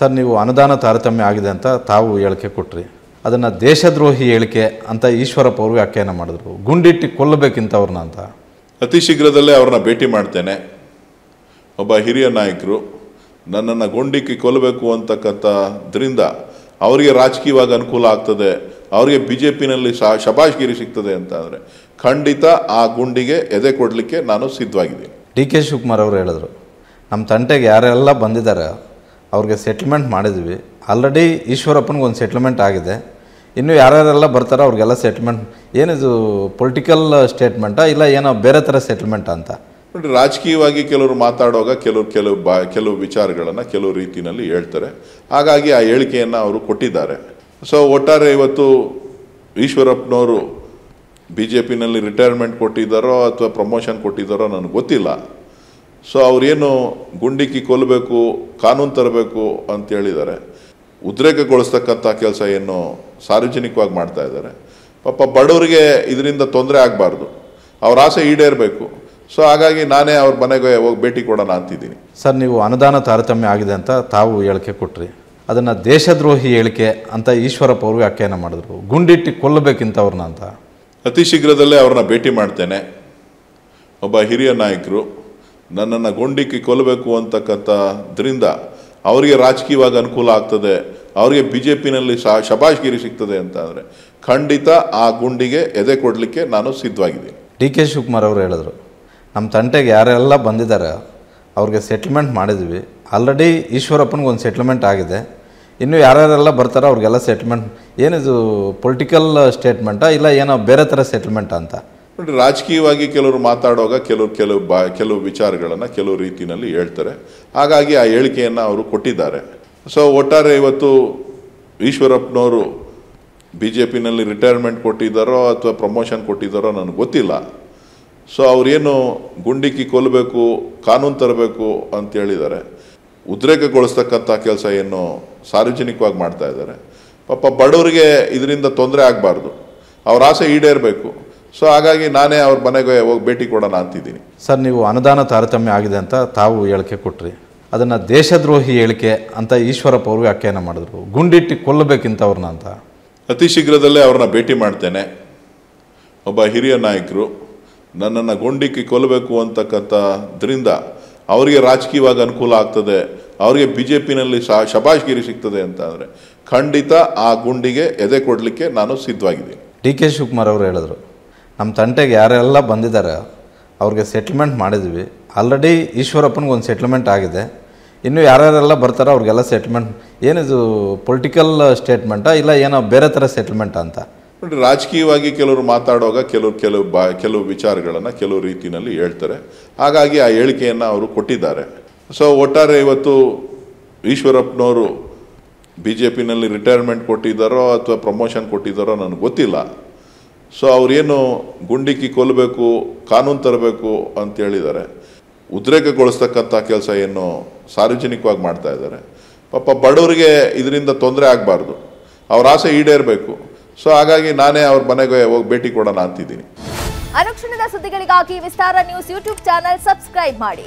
sir ನೀವು ಅನುದಾನ ತಾರತಮ್ಯ ಆಗಿದೆ ಅಂತ ತಾವು ಹೇಳಿಕೆ ಕೊಟ್ಟ್ರಿ ಅದನ್ನು ದೇಶದ್ರೋಹಿ ಹೇಳಿಕೆ ಅಂತ ಈಶ್ವರಪ್ಪ ಅವರು ವ್ಯಾಖ್ಯಾನ ಮಾಡಿದ್ರು ಗುಂಡಿಟ್ಟು ಕೊಲ್ಲಬೇಕಿಂತವ್ರನ್ನ ಅಂತ ಅತಿ ಶೀಘ್ರದಲ್ಲೇ ಅವ್ರನ್ನ ಭೇಟಿ ಮಾಡ್ತೇನೆ ಒಬ್ಬ ಹಿರಿಯ ನಾಯಕರು ನನ್ನನ್ನು ಗುಂಡಿಕ್ಕಿ ಕೊಲ್ಲಬೇಕು ಅಂತಕ್ಕಂಥದ್ರಿಂದ ಅವರಿಗೆ ರಾಜಕೀಯವಾಗಿ ಅನುಕೂಲ ಆಗ್ತದೆ ಅವರಿಗೆ ಬಿ ಜೆ ಪಿನಲ್ಲಿ ಶಾ ಶಬಾಷ್ಗಿರಿ ಸಿಗ್ತದೆ ಅಂತ ಅಂದರೆ ಖಂಡಿತ ಆ ಗುಂಡಿಗೆ ಎದೆ ಕೊಡಲಿಕ್ಕೆ ನಾನು ಸಿದ್ಧವಾಗಿದ್ದೀನಿ ಡಿ ಕೆ ಶಿವಕುಮಾರ್ ಅವರು ಹೇಳಿದ್ರು ನಮ್ಮ ತಂಟೆಗೆ ಯಾರೆಲ್ಲ ಬಂದಿದ್ದಾರೆ ಅವ್ರಿಗೆ ಸೆಟ್ಲ್ಮೆಂಟ್ ಮಾಡಿದ್ವಿ ಆಲ್ರೆಡಿ ಈಶ್ವರಪ್ಪನಿಗೆ ಒಂದು ಸೆಟ್ಲ್ಮೆಂಟ್ ಆಗಿದೆ ಇನ್ನು ಯಾರ್ಯಾರೆಲ್ಲ ಬರ್ತಾರೋ ಅವ್ರಿಗೆಲ್ಲ ಸೆಟ್ಲ್ಮೆಂಟ್ ಏನಿದು ಪೊಲಿಟಿಕಲ್ ಸ್ಟೇಟ್ಮೆಂಟಾ ಇಲ್ಲ ಏನೋ ಬೇರೆ ಥರ ಸೆಟ್ಲ್ಮೆಂಟ್ ಅಂತ ನೋಡಿ ರಾಜಕೀಯವಾಗಿ ಕೆಲವರು ಮಾತಾಡುವಾಗ ಕೆಲವು ಕೆಲವು ಬಾ ಕೆಲವು ವಿಚಾರಗಳನ್ನು ಕೆಲವು ರೀತಿಯಲ್ಲಿ ಹೇಳ್ತಾರೆ ಹಾಗಾಗಿ ಆ ಹೇಳಿಕೆಯನ್ನು ಅವರು ಕೊಟ್ಟಿದ್ದಾರೆ ಸೊ ಒಟ್ಟಾರೆ ಇವತ್ತು ಈಶ್ವರಪ್ಪನವರು ಬಿ ಜೆ ಪಿನಲ್ಲಿ ರಿಟೈರ್ಮೆಂಟ್ ಕೊಟ್ಟಿದ್ದಾರೋ ಅಥವಾ ಪ್ರಮೋಷನ್ ಕೊಟ್ಟಿದ್ದಾರೋ ನನಗೆ ಗೊತ್ತಿಲ್ಲ ಸೊ ಅವ್ರೇನು ಗುಂಡಿಕ್ಕಿ ಕೊಲ್ಲಬೇಕು ಕಾನೂನು ತರಬೇಕು ಅಂತ ಹೇಳಿದ್ದಾರೆ ಉದ್ರೇಕಗೊಳಿಸ್ತಕ್ಕಂಥ ಕೆಲಸ ಏನು ಸಾರ್ವಜನಿಕವಾಗಿ ಮಾಡ್ತಾ ಇದ್ದಾರೆ ಪಾಪ ಬಡವರಿಗೆ ಇದರಿಂದ ತೊಂದರೆ ಆಗಬಾರ್ದು ಅವ್ರ ಆಸೆ ಈಡೇರಬೇಕು ಸೊ ಹಾಗಾಗಿ ನಾನೇ ಅವ್ರ ಮನೆಗೆ ಹೋಗಿ ಭೇಟಿ ಕೊಡೋಣ ಅಂತಿದ್ದೀನಿ ಸರ್ ನೀವು ಅನುದಾನ ತಾರತಮ್ಯ ಆಗಿದೆ ಅಂತ ತಾವು ಹೇಳಿಕೆ ಕೊಟ್ಟ್ರಿ ಅದನ್ನು ದೇಶದ್ರೋಹಿ ಹೇಳಿಕೆ ಅಂತ ಈಶ್ವರಪ್ಪ ಅವರು ವ್ಯಾಖ್ಯಾನ ಮಾಡಿದ್ರು ಗುಂಡಿಟ್ಟು ಕೊಲ್ಲಬೇಕಿಂತ ಅವ್ರನ್ನ ಅಂತ ಅತಿ ಶೀಘ್ರದಲ್ಲೇ ಅವ್ರನ್ನ ಭೇಟಿ ಮಾಡ್ತೇನೆ ಒಬ್ಬ ಹಿರಿಯ ನಾಯಕರು ನನ್ನನ್ನು ಗೊಂಡಿಕ್ಕಿ ಕೊಲ್ಲಬೇಕು ಅಂತಕ್ಕಂಥದ್ರಿಂದ ಅವರಿಗೆ ರಾಜಕೀಯವಾಗಿ ಅನುಕೂಲ ಆಗ್ತದೆ ಅವರಿಗೆ ಬಿ ಜೆ ಪಿನಲ್ಲಿ ಸಹ ಶಬಾಷ್ಗಿರಿ ಸಿಗ್ತದೆ ಅಂತ ಅಂದರೆ ಖಂಡಿತ ಆ ಗುಂಡಿಗೆ ಎದೆ ಕೊಡಲಿಕ್ಕೆ ನಾನು ಸಿದ್ಧವಾಗಿದ್ದೀನಿ ಡಿ ಕೆ ಶಿವಕುಮಾರ್ ಅವರು ಹೇಳಿದರು ನಮ್ಮ ತಂಟೆಗೆ ಯಾರೆಲ್ಲ ಬಂದಿದ್ದಾರೆ ಅವ್ರಿಗೆ ಸೆಟ್ಲ್ಮೆಂಟ್ ಮಾಡಿದ್ವಿ ಆಲ್ರೆಡಿ ಈಶ್ವರಪ್ಪನಿಗೆ ಒಂದು ಸೆಟ್ಲ್ಮೆಂಟ್ ಆಗಿದೆ ಇನ್ನು ಯಾರ್ಯಾರೆಲ್ಲ ಬರ್ತಾರೋ ಅವ್ರಿಗೆಲ್ಲ ಸೆಟ್ಲ್ಮೆಂಟ್ ಏನಿದು ಪೊಲಿಟಿಕಲ್ ಸ್ಟೇಟ್ಮೆಂಟಾ ಇಲ್ಲ ಏನೋ ಬೇರೆ ಥರ ಸೆಟ್ಲ್ಮೆಂಟ್ ಅಂತ ನೋಡಿ ರಾಜಕೀಯವಾಗಿ ಕೆಲವರು ಮಾತಾಡುವಾಗ ಕೆಲವರು ಕೆಲವು ಬಾ ಕೆಲವು ವಿಚಾರಗಳನ್ನು ಕೆಲವು ರೀತಿಯಲ್ಲಿ ಹೇಳ್ತಾರೆ ಹಾಗಾಗಿ ಆ ಹೇಳಿಕೆಯನ್ನು ಅವರು ಕೊಟ್ಟಿದ್ದಾರೆ ಸೊ ಒಟ್ಟಾರೆ ಇವತ್ತು ಈಶ್ವರಪ್ಪನವರು ಬಿ ಜೆ ಪಿನಲ್ಲಿ ರಿಟೈರ್ಮೆಂಟ್ ಕೊಟ್ಟಿದ್ದಾರೋ ಅಥವಾ ಪ್ರಮೋಷನ್ ಕೊಟ್ಟಿದ್ದಾರೋ ನನಗೆ ಗೊತ್ತಿಲ್ಲ ಸೊ ಅವರೇನು ಗುಂಡಿಕ್ಕಿ ಕೊಲ್ಲಬೇಕು ಕಾನೂನು ತರಬೇಕು ಅಂತ ಹೇಳಿದ್ದಾರೆ ಉದ್ರೇಕಗೊಳಿಸ್ತಕ್ಕಂಥ ಕೆಲಸ ಏನು ಸಾರ್ವಜನಿಕವಾಗಿ ಮಾಡ್ತಾ ಇದ್ದಾರೆ ಪಾಪ ಬಡವರಿಗೆ ಇದರಿಂದ ತೊಂದರೆ ಆಗಬಾರ್ದು ಅವರ ಆಸೆ ಈಡೇರಬೇಕು ಸೊ ಹಾಗಾಗಿ ನಾನೇ ಅವ್ರ ಮನೆಗೆ ಹೋಗಿ ಭೇಟಿ ಕೊಡೋಣ ಅಂತಿದ್ದೀನಿ ಸರ್ ನೀವು ಅನುದಾನ ತಾರತಮ್ಯ ಆಗಿದೆ ಅಂತ ತಾವು ಹೇಳಿಕೆ ಕೊಟ್ರಿ ಅದನ್ನು ದೇಶದ್ರೋಹಿ ಹೇಳಿಕೆ ಅಂತ ಈಶ್ವರಪ್ಪ ಅವರು ವ್ಯಾಖ್ಯಾನ ಮಾಡಿದ್ರು ಗುಂಡಿಟ್ಟು ಕೊಲ್ಲಬೇಕಿಂತ ಅವ್ರನ್ನ ಅಂತ ಅತಿ ಶೀಘ್ರದಲ್ಲೇ ಅವ್ರನ್ನ ಭೇಟಿ ಮಾಡ್ತೇನೆ ಒಬ್ಬ ಹಿರಿಯ ನಾಯಕರು ನನ್ನನ್ನು ಗುಂಡಿಕ್ಕಿ ಕೊಲ್ಲಬೇಕು ಅಂತಕ್ಕಂಥದ್ರಿಂದ ಅವರಿಗೆ ರಾಜಕೀಯವಾಗಿ ಅನುಕೂಲ ಆಗ್ತದೆ ಅವರಿಗೆ ಬಿ ಜೆ ಪಿನಲ್ಲಿ ಶಾ ಶಬಾಷ್ಗಿರಿ ಸಿಗ್ತದೆ ಅಂತ ಅಂದರೆ ಖಂಡಿತ ಆ ಗುಂಡಿಗೆ ಎದೆ ಕೊಡಲಿಕ್ಕೆ ನಾನು ಸಿದ್ಧವಾಗಿದ್ದೀನಿ ಡಿ ಕೆ ಶಿವಕುಮಾರ್ ಅವರು ಹೇಳಿದರು ನಮ್ಮ ತಂಟೆಗೆ ಯಾರೆಲ್ಲ ಬಂದಿದ್ದಾರೆ ಅವ್ರಿಗೆ ಸೆಟ್ಲ್ಮೆಂಟ್ ಮಾಡಿದ್ವಿ ಆಲ್ರೆಡಿ ಈಶ್ವರಪ್ಪನಿಗೆ ಒಂದು ಸೆಟ್ಲ್ಮೆಂಟ್ ಆಗಿದೆ ಇನ್ನು ಯಾರ್ಯಾರೆಲ್ಲ ಬರ್ತಾರೋ ಅವ್ರಿಗೆಲ್ಲ ಸೆಟ್ಲ್ಮೆಂಟ್ ಏನಿದು ಪೊಲಿಟಿಕಲ್ ಸ್ಟೇಟ್ಮೆಂಟಾ ಇಲ್ಲ ಏನೋ ಬೇರೆ ಥರ ಸೆಟ್ಲ್ಮೆಂಟ್ ಅಂತ ನೋಡಿ ರಾಜಕೀಯವಾಗಿ ಕೆಲವರು ಮಾತಾಡುವಾಗ ಕೆಲವು ಕೆಲವು ಬಾ ಕೆಲವು ವಿಚಾರಗಳನ್ನು ಕೆಲವು ರೀತಿಯಲ್ಲಿ ಹೇಳ್ತಾರೆ ಹಾಗಾಗಿ ಆ ಹೇಳಿಕೆಯನ್ನು ಅವರು ಕೊಟ್ಟಿದ್ದಾರೆ ಸೊ ಒಟ್ಟಾರೆ ಇವತ್ತು ಈಶ್ವರಪ್ಪನವರು ಬಿ ಜೆ ಪಿನಲ್ಲಿ ರಿಟೈರ್ಮೆಂಟ್ ಕೊಟ್ಟಿದ್ದಾರೋ ಅಥವಾ ಪ್ರಮೋಷನ್ ಕೊಟ್ಟಿದ್ದಾರೋ ನನಗೆ ಗೊತ್ತಿಲ್ಲ ಸೊ ಅವ್ರೇನು ಗುಂಡಿಕ್ಕಿ ಕೊಲ್ಲಬೇಕು ಕಾನೂನು ತರಬೇಕು ಅಂತ ಹೇಳಿದ್ದಾರೆ ಉದ್ರೇಕಗೊಳಿಸ್ತಕ್ಕಂಥ ಕೆಲಸ ಏನು ಸಾರ್ವಜನಿಕವಾಗಿ ಮಾಡ್ತಾ ಇದ್ದಾರೆ ಪಾಪ ಬಡವರಿಗೆ ಇದರಿಂದ ತೊಂದರೆ ಆಗಬಾರ್ದು ಅವ್ರ ಆಸೆ ಈಡೇರಬೇಕು ಸೊ ಹಾಗಾಗಿ ನಾನೇ ಅವ್ರ ಮನೆಗೆ ಹೋಗಿ ಭೇಟಿ ಕೊಡೋಣ ಅಂತಿದ್ದೀನಿ ಅನುಕ್ಷಣದ ಸುದ್ದಿಗಳಿಗಾಗಿ Vistara news YouTube channel subscribe ಮಾಡಿ